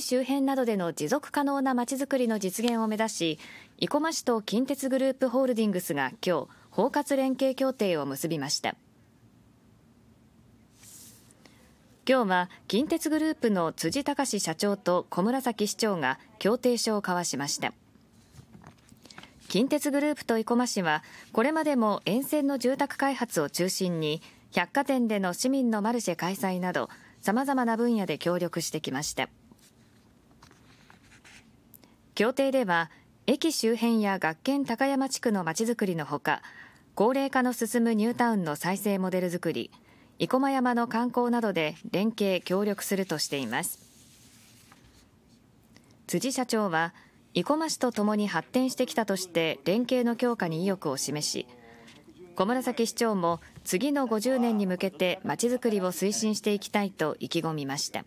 周辺などでの持続可能なまちづくりの実現を目指し生駒市と近鉄グループホールディングスが今日包括連携協定を結びました今日は近鉄グループの辻隆社長と小紫市長が協定書を交わしました近鉄グループと生駒市はこれまでも沿線の住宅開発を中心に百貨店での市民のマルシェ開催などさまざまな分野で協力してきました。協定では駅周辺や学研高山地区のまちづくりのほか高齢化の進むニュータウンの再生モデルづくり生駒山の観光などで連携協力するとしています辻社長は生駒市とともに発展してきたとして連携の強化に意欲を示し小紫市長も次の50年に向けてまちづくりを推進していきたいと意気込みました